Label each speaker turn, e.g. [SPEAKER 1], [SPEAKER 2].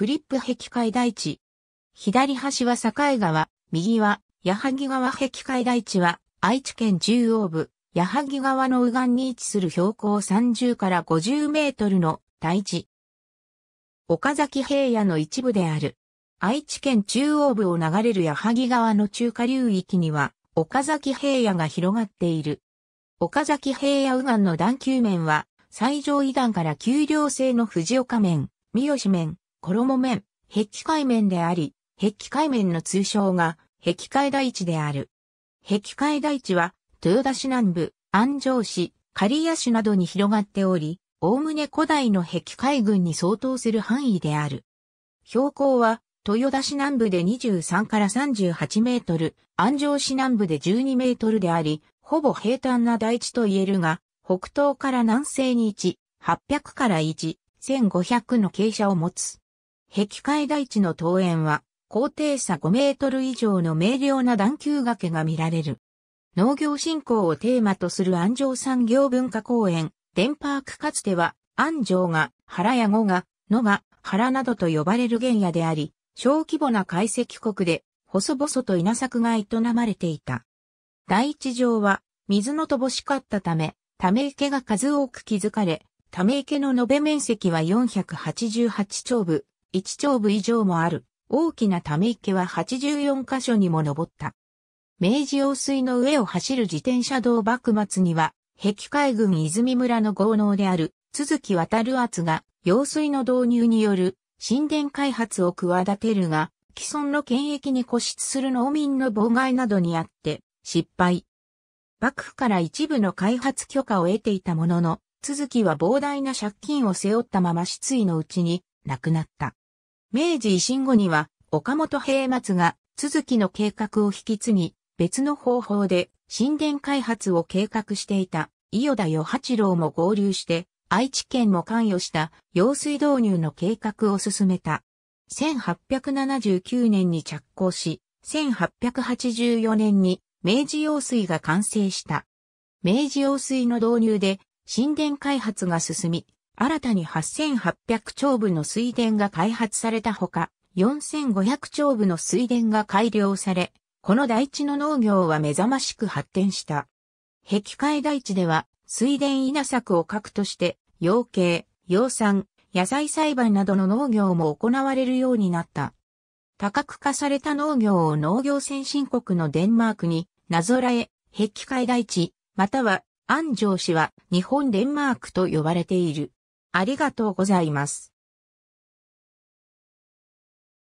[SPEAKER 1] クリップ壁海台地。左端は境川、右は矢作川壁海台地は愛知県中央部、矢作川の右岸に位置する標高30から50メートルの台地。岡崎平野の一部である。愛知県中央部を流れる矢作川の中下流域には、岡崎平野が広がっている。岡崎平野右岸の段丘面は、最上位段から丘陵性の藤岡面、三好面、衣面、壁海面であり、壁海面の通称が、壁海大地である。壁海大地は、豊田市南部、安城市、刈谷市などに広がっており、おおむね古代の壁海軍に相当する範囲である。標高は、豊田市南部で23から38メートル、安城市南部で12メートルであり、ほぼ平坦な大地と言えるが、北東から南西に1、800から1、1500の傾斜を持つ。壁海大地の桃園は、高低差5メートル以上の明瞭な段丘崖が見られる。農業振興をテーマとする安城産業文化公園、デンパークかつては、安城が、原屋語が、野が、原などと呼ばれる原野であり、小規模な解析国で、細々と稲作が営まれていた。第一上は、水の乏しかったため、ため池が数多く築かれ、ため池の延べ面積は488丁部、1丁部以上もある、大きなため池は84カ所にも上った。明治用水の上を走る自転車道幕末には、壁海軍泉村の豪農である、鈴木渡る厚が、用水の導入による、神殿開発を企てるが、既存の権益に固執する農民の妨害などにあって、失敗。幕府から一部の開発許可を得ていたものの、続きは膨大な借金を背負ったまま失意のうちに亡くなった。明治維新後には、岡本平松が、続きの計画を引き継ぎ、別の方法で、神殿開発を計画していた、伊予田与八郎も合流して、愛知県も関与した、用水導入の計画を進めた。1879年に着工し、1884年に明治用水が完成した。明治用水の導入で神殿開発が進み、新たに8800兆部の水田が開発されたほか、4500兆部の水田が改良され、この大地の農業は目覚ましく発展した。壁海大地では、水田稲作を核として、養鶏、養蚕、野菜栽培などの農業も行われるようになった。多角化された農業を農業先進国のデンマークになぞらえ、壁海大地、または安城市は日本デンマークと呼ばれている。ありがとうございます。